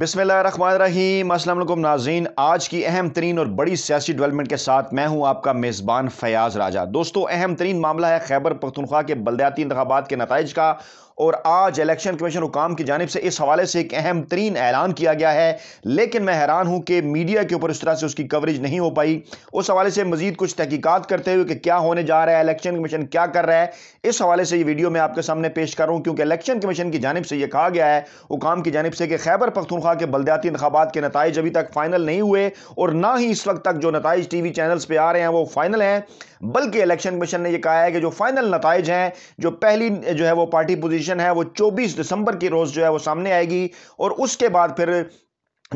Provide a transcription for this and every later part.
बिसमीम असलम नाजीन आज की अहम तरीन और बड़ी सियासी डेवलपमेंट के साथ मैं हूं आपका मेज़बान फयाज राजा दोस्तों अहम तरीन मामला है खैबर पख्तनख्वा के बलदयाती इंतबात के नतज का और आज इलेक्शन कमीशन हुकाम की जानब से इस हवाले से एक अहम तरीन ऐलान किया गया है लेकिन मैं हैरान हूँ कि मीडिया के ऊपर उस तरह से उसकी कवरेज नहीं हो पाई उस हवाले से मजीद कुछ तहकीकत करते हुए कि क्या होने जा रहा है इलेक्शन कमीशन क्या कर रहा है इस हवाले से ये वीडियो मैं आपके सामने पेश कर रहा हूँ क्योंकि इलेक्शन कमीशन की जानब से यह कहा गया है हुकाम की जानब से कि खैबर पख्तनख्वा के बलदयाती इंतबात के नतज अभी तक फाइनल नहीं हुए और ना ही इस वक्त तक जो नतज टी वी चैनल्स पर आ रहे हैं वो फाइनल हैं बल्कि इलेक्शन कमीशन ने यह कहा है कि जो फाइनल नतज हैं जो पहली जो है वो पार्टी पोजिशन डिसीजन है वो 24 दिसंबर की रोज़ जो है वो सामने आएगी और उसके बाद फिर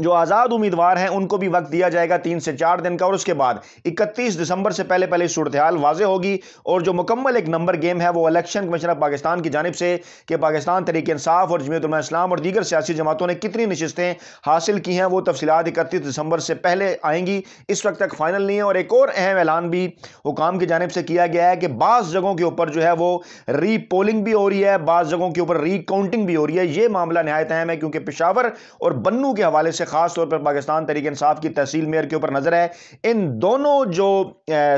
जो आज़ाद उम्मीदवार हैं उनको भी वक्त दिया जाएगा तीन से चार दिन का और उसके बाद 31 दिसंबर से पहले पहले सूरत हाल वाजे होगी और जो मुकम्मल एक नंबर गेम है वो इलेक्शन कमीशन ऑफ पाकिस्तान की जानब से कि पाकिस्तान तरीके इंसाफ और जमीत इस्लाम और दीगर सियासी जमातों ने कितनी नशस्तें हासिल की हैं वो तफसीत इकतीस दिसंबर से पहले आएंगी इस वक्त तक फाइनल नहीं है और एक और अहम ऐलान भी हुकाम की जानब से किया गया है कि बाज़ जगहों के ऊपर जो है वो री पोलिंग भी हो रही है बाज़ जगहों के ऊपर री काउंटिंग भी हो रही है ये मामला नहायत अहम है क्योंकि पेशावर और बन्नू के हवाले से से खास तौर पर पाकिस्तान तरीके इंसाफ की तहसील मेयर के ऊपर नज़र है इन दोनों जो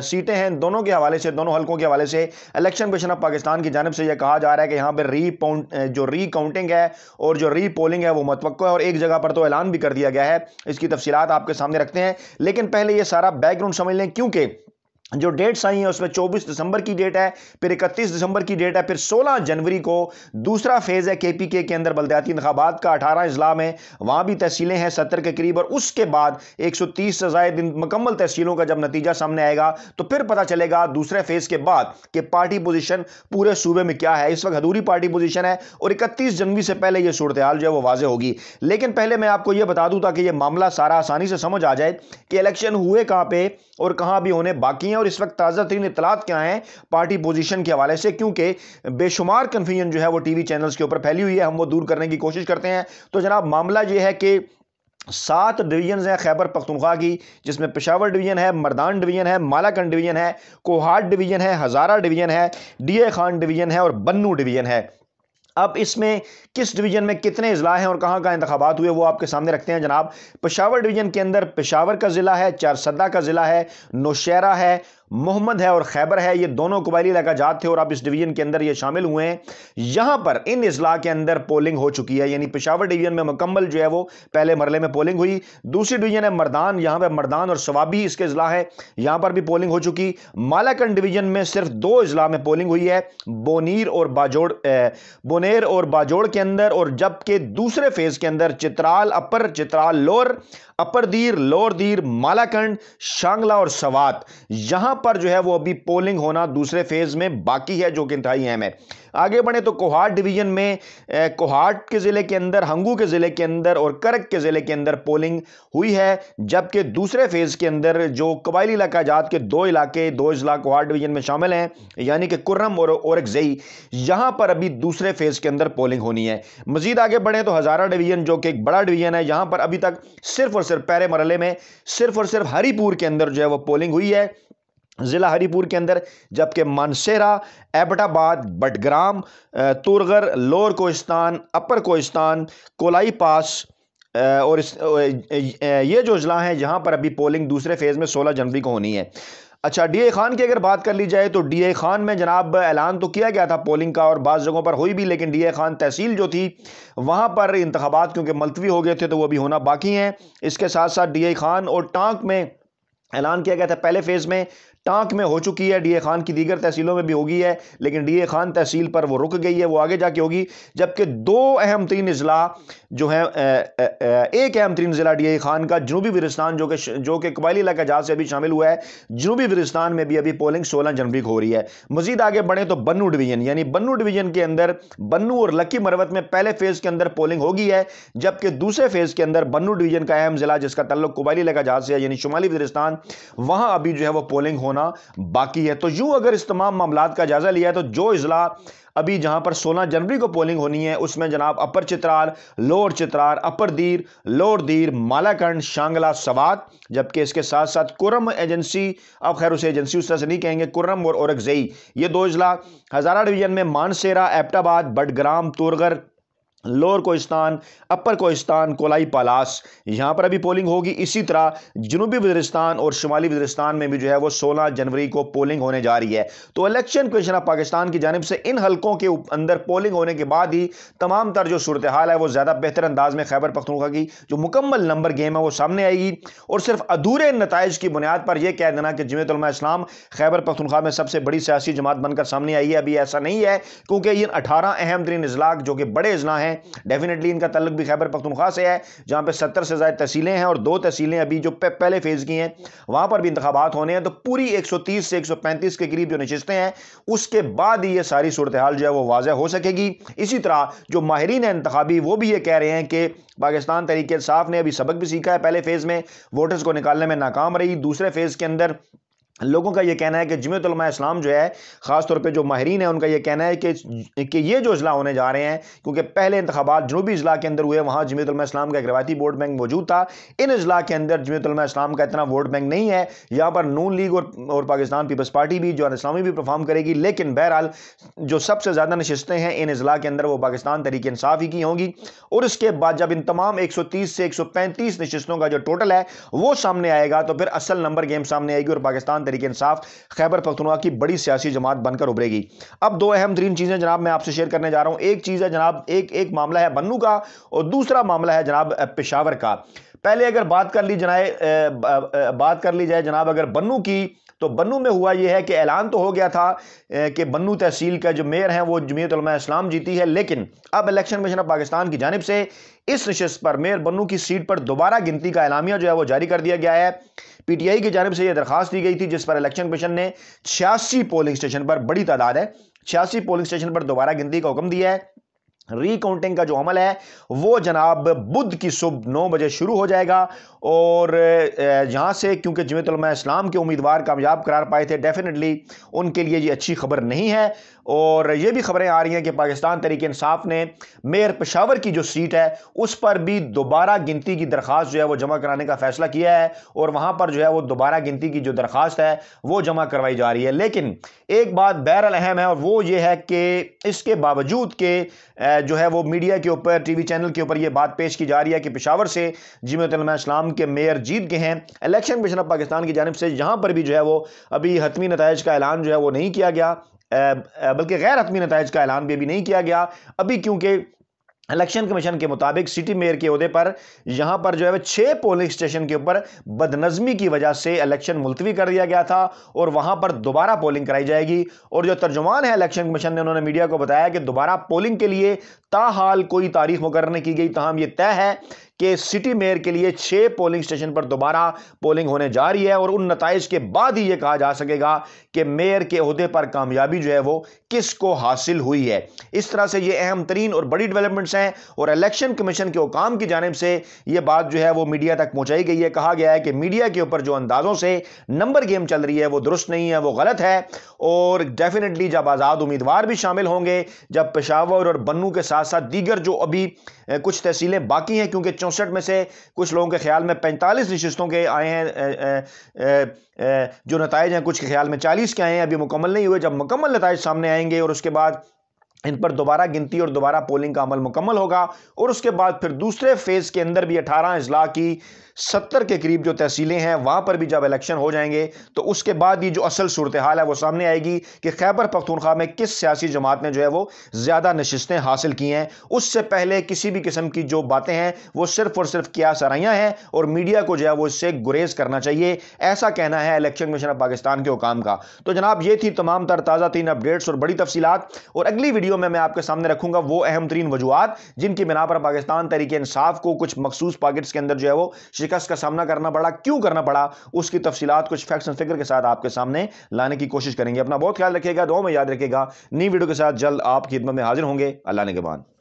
सीटें हैं दोनों के हवाले से दोनों हलकों के हवाले से इलेक्शन कमीशन ऑफ पाकिस्तान की जानब से यह कहा जा रहा है कि यहाँ पर री जो री काउंटिंग है और जो री पोलिंग है वो मतवक़ है और एक जगह पर तो ऐलान भी कर दिया गया है इसकी तफसीत आपके सामने रखते हैं लेकिन पहले ये सारा बैकग्राउंड समझ लें क्योंकि जो डेट्स आई हैं उसमें 24 दिसंबर की डेट है फिर 31 दिसंबर की डेट है फिर 16 जनवरी को दूसरा फेज़ है के पी के के अंदर बलदयाती इंतबात का अठारह इजला में वहाँ भी तहसीलें हैं सत्तर के करीब और उसके बाद 130 से दिन मुकम्मल तहसीलों का जब नतीजा सामने आएगा तो फिर पता चलेगा दूसरे फेज़ के बाद कि पार्टी पोजिशन पूरे सूबे में क्या है इस वक्त अधूरी पार्टी पोजिशन है और इकतीस जनवरी से पहले यह सूरत हाल जो है वो वाजे होगी लेकिन पहले मैं आपको ये बता दूँ ताकि ये मामला सारा आसानी से समझ आ जाए कि इलेक्शन हुए कहाँ पर और कहाँ भी होने बाकी हैं हैं और इस वक्त ताज़ा तरीन इतलात क्या हैं पार्टी पोजिशन के हवाले से क्योंकि बेशुमार कन्फ्यूजन जो है वो टी वी चैनल्स के ऊपर फैली हुई है हम वो दूर करने की कोशिश करते हैं तो जनाब मामला ये है कि सात डिवीजन हैं खैबर पख्तनख्वा की जिसमें पेशावर डिवीजन है मर्दान डिवीजन है मालाकंड डिवीजन है कोहाट डिवीजन है हज़ारा डिवीजन है डी ए खान डिवीजन है और बन्नू डिवीजन है अब इसमें किस डिवीज़न में कितने अजला हैं और कहाँ कहाँ इंतबात हुए वो आपके सामने रखते हैं जनाब पेशावर डिवीज़न के अंदर पेशावर का ज़िला है चारसदा का ज़िला है नौशहरा है मोहम्मद है और खैबर है ये दोनों कबायली इलाका जात थे और आप इस डिवीज़न के अंदर ये शामिल हुए हैं यहां पर इन अजला के अंदर पोलिंग हो चुकी है यानी पिशावर डिवीज़न में मुकम्मल जो है वो पहले मरले में पोलिंग हुई दूसरी डिवीज़न है मरदान यहां पर मरदान और शवाबी इसके अजला है यहां पर भी पोलिंग हो चुकी मालाकंड डिवीज़न में सिर्फ दो अजला में पोलिंग हुई है बोनीर और बाजोड़ बोनेर और बाजोड़ के अंदर और जबकि दूसरे फेज़ के अंदर Chitral upper Chitral lower upper Dir lower दीर मालाकंड शांगला और सवात यहां पर जो है वो अभी पोलिंग होना दूसरे फेज में बाकी है जो कि इंतहाई अहम है आगे बढ़े तो कोहाट डिवीजन में कोहाट के ज़िले के अंदर हंगू के ज़िले के अंदर और करक के ज़िले के अंदर पोलिंग हुई है जबकि दूसरे फेज़ के अंदर जो कबायली इलाका जात के दो इलाके दो अजला कोहाट डिवीजन में शामिल हैं यानी कि कुर्रम और जई यहां पर अभी दूसरे फेज़ के अंदर पोलिंग होनी है मजीद आगे बढ़े तो हज़ारा डिवीजन जो कि एक बड़ा डिवीजन है यहां पर अभी तक सिर्फ और सिर्फ पैरे मरले में सिर्फ और सिर्फ हरीपुर के अंदर जो है वह पोलिंग हुई है ज़िला हरीपुर के अंदर जबकि मानसेरा एबटाबाद बटग्राम तुरगर लोअर कोहिस्तान अपर कोहिस्तान कोलाई पास और इस ये जो जिला हैं जहाँ पर अभी पोलिंग दूसरे फेज़ में सोलह जनवरी को होनी है अच्छा डी ए खान की अगर बात कर ली जाए तो डी ए खान में जनाब ऐलान तो किया गया था पोलिंग का और बाज़ जगहों पर हुई भी लेकिन डी ए खान तहसील जो थी वहाँ पर इंतबात क्योंकि मुलतवी हो गए थे तो वो अभी होना बाकी हैं इसके साथ साथ डी ए खान और टाँक में ऐलान किया गया था पहले फेज़ में टांक में हो चुकी है डीए खान की दीगर तहसीलों में भी होगी है लेकिन डीए खान तहसील पर वो रुक गई है वो आगे जाके होगी जबकि दो अहम तीन अजला जो है एक अहम तीन ज़िला डी खान का जनूबी विरस्तान जो कि जो कि कबायली इलाका जहाज से अभी शामिल हुआ है जनूबी विरस्तान में भी अभी पोलिंग सोलह जनवरी को हो रही है मजीद आगे बढ़े तो बन्नू डिवीजन यानी बन्नू डिवीजन के अंदर बन्नू और लकी मरवत में पहले फेज़ के अंदर पोलिंग होगी है जबकि दूसरे फेज़ के अंदर बन्नू डिवीजन का अहम ज़िला जिसका तल्लु कबायली इलाका जहाज से है यानी शुमाली विरिस्तान वहाँ अभी जो है वह पोलिंग होना होना बाकी है तो यूं अगर इस तमाम मामला का जायज़ा लिया है तो जो अजला अभी जहां पर 16 जनवरी को पोलिंग होनी है उसमें जनाब अपर चित्रार लोअर चित्रार अपर दीर लोअर दीर मालाकंड शांगला सवात जबकि इसके साथ साथ कुरम एजेंसी अब खैर उसे एजेंसी उस तरह से नहीं कहेंगे कुरम और औरकजई ये दो अजला हज़ारा डिवीजन में मानसेरा एपटाबाद बडग्राम तुरगर लोअर कोहिस्तान अपर कोहिस्तान कोलाई पालास यहाँ पर अभी पोलिंग होगी इसी तरह जनूबी वजरिस्तान और शुमाली वजरिस्तान में भी जो है वो 16 जनवरी को पोलिंग होने जा रही है तो इलेक्शन कमीशन ऑफ पाकिस्तान की जानब से इन हलकों के अंदर पोलिंग होने के बाद ही तमाम तर जो सूरत हाल है वो ज़्यादा बेहतर अंदाज में खैबर पखतूखा की जो मुकम्मल नंबर गेम है वो सामने आएगी और सिर्फ अधूरे नतज की बुनियाद पर यह कह देना कि जमेत इस्लाम खैबर पखतनख्वा में सबसे बड़ी सियासी जमात बनकर सामने आई है अभी ऐसा नहीं है क्योंकि इन अठारह अहम तरीन अजलाक जो कि बड़े अजला हैं डेफिनेटली इनका तल्लक भी खैबर पख्तनख्वा से है जहाँ पर सत्तर से ज़्यादा तहसीलें हैं और दो तहसीलें अभी जो पहले फेज़ की हैं वहाँ पर भी इंतबात होने हैं तो पूरी एक सौ तीस से एक सौ पैंतीस के करीब जो नशस्तें हैं उसके बाद ही ये सारी सूरत हाल जो है वो वाजह हो सकेगी इसी तरह जो माहरीन इंतबी वो भी ये कह रहे हैं कि पाकिस्तान तरीके साफ ने अभी सबक भी सीखा है पहले फेज़ में वोटर्स को निकालने में नाकाम रही दूसरे फेज़ के अंदर लोगों का ये कहना है कि जमयतलम इस्लाम जो है ख़ास तौर पे जो माहरीन है उनका ये कहना है कि कि ये जो अजला होने जा रहे हैं क्योंकि पहले इंतबात जनूबी अजला के अंदर हुए वहाँ जमयतलमा इस्लाम का एक रवायती वोट बैंक मौजूद था इन अजला के अंदर जमयतलमा इस्लाम का इतना वोट बैंक नहीं है यहाँ पर नून लीग और, और पाकिस्तान पीपल्स पार्टी भी जो इस्लामी भी परफॉर्म करेगी लेकिन बहरहाल जो सबसे ज़्यादा नशस्तें हैं इन अजला के अंदर वो पाकिस्तान तरीक इंसाफ ही की होंगी और उसके बाद जब इन तमाम एक सौ तीस से एक सौ पैंतीस नशस्तों का जो टोटल है वो सामने आएगा तो फिर असल नंबर गेम सामने आएगी और पाकिस्तान तरीके इंसाफ खैबर पख्तनवा की बड़ी सियासी जमात बनकर उभरेगी अब दो अहम तरीन चीज़ें जनाब मैं आपसे शेयर करने जा रहा हूँ एक चीज़ है जनाब एक एक मामला है बन्नू का और दूसरा मामला है जनाब पेशावर का पहले अगर बात कर ली जनाए बात कर ली जाए जनाब अगर बन्नू की तो बन्नू में हुआ यह है कि ऐलान तो हो गया था कि बन्नू तहसील का जो मेयर है वो जमीयतलमा इस्लाम जीती है लेकिन अब इलेक्शन कमीशन ऑफ पाकिस्तान की जानब से इस नशस्त पर मेयर बन्नू की सीट पर दोबारा गिनती का एलामिया जो है वो जारी कर दिया गया है पीटीआई की जानब से यह दरखास्त दी गई थी जिस पर इलेक्शन कमीशन ने छियासी पोलिंग स्टेशन पर बड़ी तादाद है छियासी पोलिंग स्टेशन पर दोबारा गिनती का हुक्म दिया है रीकाउंटिंग का जो अमल है वो जनाब बुध की सुबह नौ बजे शुरू हो जाएगा और यहाँ से क्योंकि जमतलमा इस्लाम के उम्मीदवार कामयाब करार पाए थे डेफिनेटली उनके लिए ये अच्छी खबर नहीं है और ये भी खबरें आ रही हैं कि पाकिस्तान तरीके इंसाफ ने मेयर पेशावर की जो सीट है उस पर भी दोबारा गिनती की दरख्वास्त जो है वो जमा कराने का फैसला किया है और वहाँ पर जो है वो दोबारा गिनती की जो दरख्वास्त है वो जमा करवाई जा रही है लेकिन एक बात बहरल अहम है और वो ये है कि इसके बावजूद के जो है वो मीडिया के ऊपर टी वी चैनल के ऊपर ये बात पेश की जा रही है कि पेशावर से जमतलमा इस्लाम निज़ाम के मेयर जीत गए हैं इलेक्शन कमीशन ऑफ पाकिस्तान की जानब से यहाँ पर भी जो है वो अभी हतमी नतज का ऐलान जो है वो नहीं किया गया बल्कि गैर हतमी नतज का ऐलान भी अभी नहीं किया गया अभी क्योंकि इलेक्शन कमीशन के मुताबिक सिटी मेयर के अहदे पर यहाँ पर जो है वह छः पोलिंग स्टेशन के ऊपर बदनज़मी की वजह से इलेक्शन मुलतवी कर दिया गया था और वहाँ पर दोबारा पोलिंग कराई जाएगी और जो तर्जुमान है इलेक्शन कमीशन ने उन्होंने मीडिया को बताया कि दोबारा पोलिंग के लिए ताहाल कोई तारीख मुकर नहीं की गई तहम यह तय है कि सिटी मेयर के लिए छह पोलिंग स्टेशन पर दोबारा पोलिंग होने जा रही है और उन नतज के बाद ही यह कहा जा सकेगा कि मेयर के अहदे पर कामयाबी जो है वो किसको हासिल हुई है इस तरह से ये अहम तरीन और बड़ी डेवलपमेंट्स हैं और इलेक्शन कमीशन के हुकाम की जानब से ये बात जो है वो मीडिया तक पहुंचाई गई है कहा गया है कि मीडिया के ऊपर जो अंदाजों से नंबर गेम चल रही है वो दुरुस्त नहीं है वो गलत है और डेफिनेटली जब आज़ाद उम्मीदवार भी शामिल होंगे जब पेशावर और बन्नू के साथ साथ दीगर जो अभी कुछ तहसीलें बाकी हैं क्योंकि चौंसठ में से कुछ लोगों के ख्याल में पैंतालीस नशस्तों के आए हैं जो नतज हैं कुछ के ख्याल में चालीस के आए हैं अभी मुकम्मल नहीं हुए जब मुकम्मल नतज सामने आएंगे और उसके बाद इन पर दोबारा गिनती और दोबारा पोलिंग का अमल मुकम्मल होगा और उसके बाद फिर दूसरे फेज़ के अंदर भी अठारह अजला की सत्तर के करीब जो तहसीलें हैं वहाँ पर भी जब इलेक्शन हो जाएंगे तो उसके बाद ये जो असल सूरत हाल है वो सामने आएगी कि खैबर पख्तूनख्वा में किस सियासी जमात ने जो है वो ज़्यादा नशस्तें हासिल की हैं उससे पहले किसी भी किस्म की जो बातें हैं वो सिर्फ और सिर्फ क्या सराइयाँ हैं और मीडिया को जो है वो इससे गुरेज करना चाहिए ऐसा कहना है इलेक्शन कमीशन ऑफ पाकिस्तान के हुकाम का तो जनाब ये थी तमाम तर ताज़ा तीन अपडेट्स और बड़ी तफसीत और अगली वीडियो वीडियो में मैं आपके सामने रखूंगा वो अहम तरीन वजूहत जिनकी बिना पर पाकिस्तान तरीके इंसाफ को कुछ मखसूस पॉकेट्स के अंदर जो है वो शिकस्त का सामना करना पड़ा क्यों करना पड़ा उसकी तफसीत कुछ फैक्शन एंड फिगर के साथ आपके सामने लाने की कोशिश करेंगे अपना बहुत ख्याल रखेगा दो में याद रखेगा नई वीडियो के साथ जल्द आप खिदमत में हाजिर होंगे अल्लाह ने के बाद